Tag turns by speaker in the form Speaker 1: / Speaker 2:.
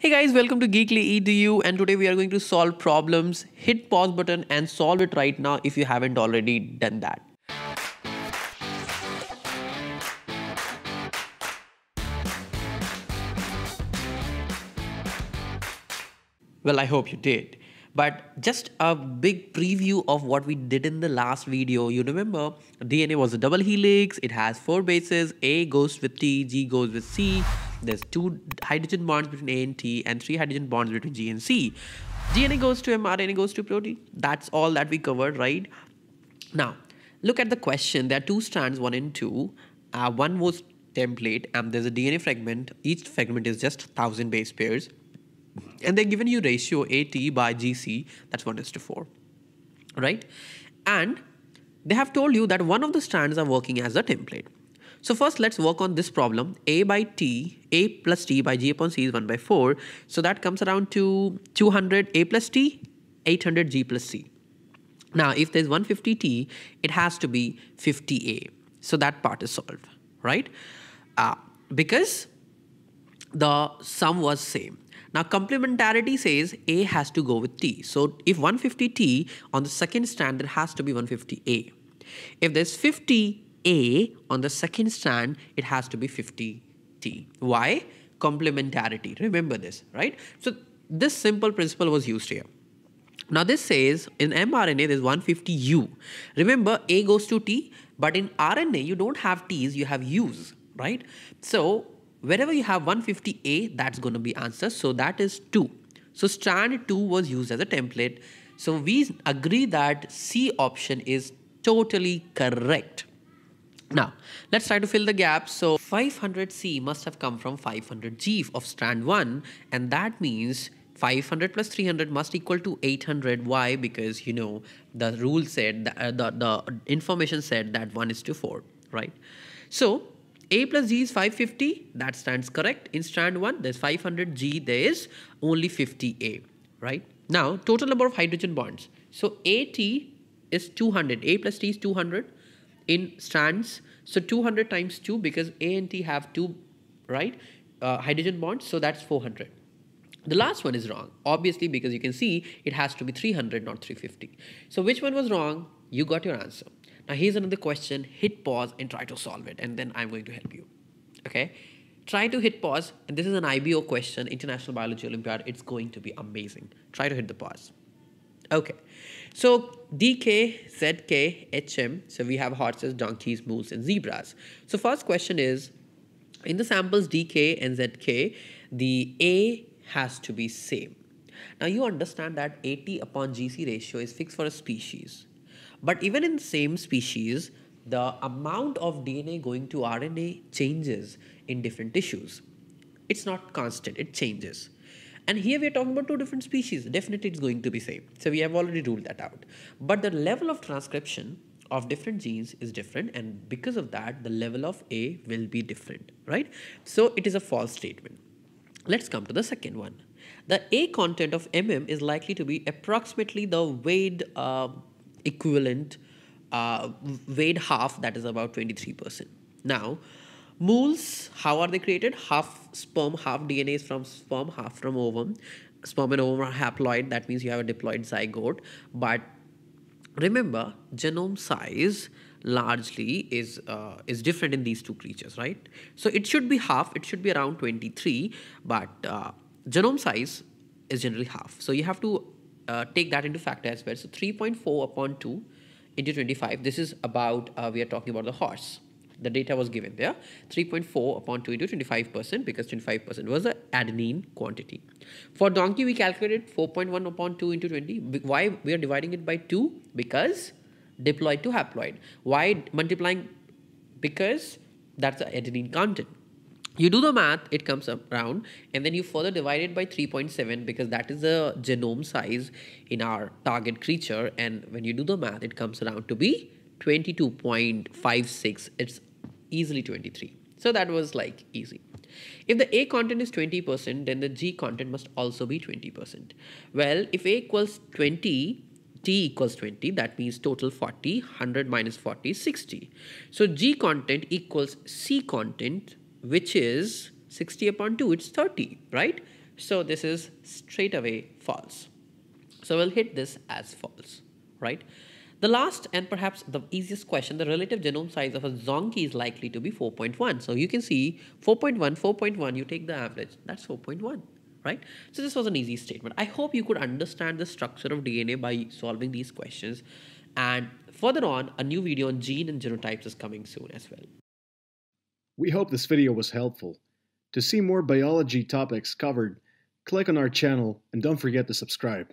Speaker 1: Hey guys, welcome to Geekly EDU and today we are going to solve problems. Hit pause button and solve it right now if you haven't already done that. Well, I hope you did. But just a big preview of what we did in the last video. You remember DNA was a double helix. It has four bases. A goes with T, G goes with C. There's two hydrogen bonds between A and T and three hydrogen bonds between G and C. DNA goes to mRNA goes to protein. That's all that we covered, right? Now, look at the question. There are two strands, one and two. Uh, one was template and um, there's a DNA fragment. Each fragment is just 1000 base pairs. And they're given you ratio AT by GC, that's 1 is to 4, right? And they have told you that one of the strands are working as a template. So first let's work on this problem a by t, a plus t by g upon c is 1 by 4. So that comes around to 200 a plus t, 800 g plus c. Now if there's 150t, it has to be 50a. So that part is solved, right? Uh, because the sum was same. Now complementarity says a has to go with t. So if 150t on the second standard has to be 150a. If there's 50 a on the second strand, it has to be 50T. Why? Complementarity. Remember this, right? So this simple principle was used here. Now this says in mRNA there's 150U. Remember A goes to T, but in RNA you don't have T's, you have U's, right? So wherever you have 150A, that's going to be answer. So that is 2. So strand 2 was used as a template. So we agree that C option is totally correct. Now, let's try to fill the gaps. So 500C must have come from 500G of strand 1 and that means 500 plus 300 must equal to 800. Why? Because, you know, the rule said, the, uh, the, the information said that 1 is to 4, right? So a plus G is 550. That stands correct. In strand 1, there's 500G. There is only 50A, right? Now, total number of hydrogen bonds. So AT is 200. A plus T is 200 in strands. So 200 times 2 because A and T have two right uh, hydrogen bonds. So that's 400. The last one is wrong, obviously, because you can see it has to be 300, not 350. So which one was wrong? You got your answer. Now here's another question. Hit pause and try to solve it, and then I'm going to help you. Okay? Try to hit pause, and this is an IBO question, International Biology Olympiad. It's going to be amazing. Try to hit the pause. Okay. So DK, ZK, HM. So we have horses, donkeys, mules, and zebras. So first question is, in the samples DK and ZK, the A has to be same. Now you understand that AT upon GC ratio is fixed for a species. But even in same species, the amount of DNA going to RNA changes in different tissues. It's not constant, it changes. And here we're talking about two different species. Definitely it's going to be same. So we have already ruled that out. But the level of transcription of different genes is different and because of that the level of A will be different, right? So it is a false statement. Let's come to the second one. The A content of MM is likely to be approximately the weighed uh, um, equivalent, uh, weighed half, that is about 23%. Now, Moles, how are they created? Half sperm, half DNA is from sperm, half from ovum. Sperm and ovum are haploid, that means you have a diploid zygote. But remember, genome size largely is uh, is different in these two creatures right so it should be half it should be around 23 but uh, genome size is generally half so you have to uh, take that into factor as well so 3.4 upon 2 into 25 this is about uh, we are talking about the horse the data was given there 3.4 upon 2 into 25% because 25% was the adenine quantity. For donkey we calculated 4.1 upon 2 into 20. Why we are dividing it by 2? Because diploid to haploid. Why multiplying? Because that's the adenine content. You do the math, it comes around and then you further divide it by 3.7 because that is the genome size in our target creature and when you do the math, it comes around to be 22.56 it's easily 23 so that was like easy if the a content is 20% then the g content must also be 20% well if a equals 20 t equals 20 that means total 40 100 minus 40 60 so g content equals c content which is 60 upon 2 it's 30 right so this is straight away false so we'll hit this as false right the last and perhaps the easiest question, the relative genome size of a zonkey is likely to be 4.1. So you can see 4.1, 4.1, you take the average, that's 4.1. Right? So this was an easy statement. I hope you could understand the structure of DNA by solving these questions. And further on, a new video on gene and genotypes is coming soon as well. We hope this video was helpful. To see more biology topics covered, click on our channel and don't forget to subscribe.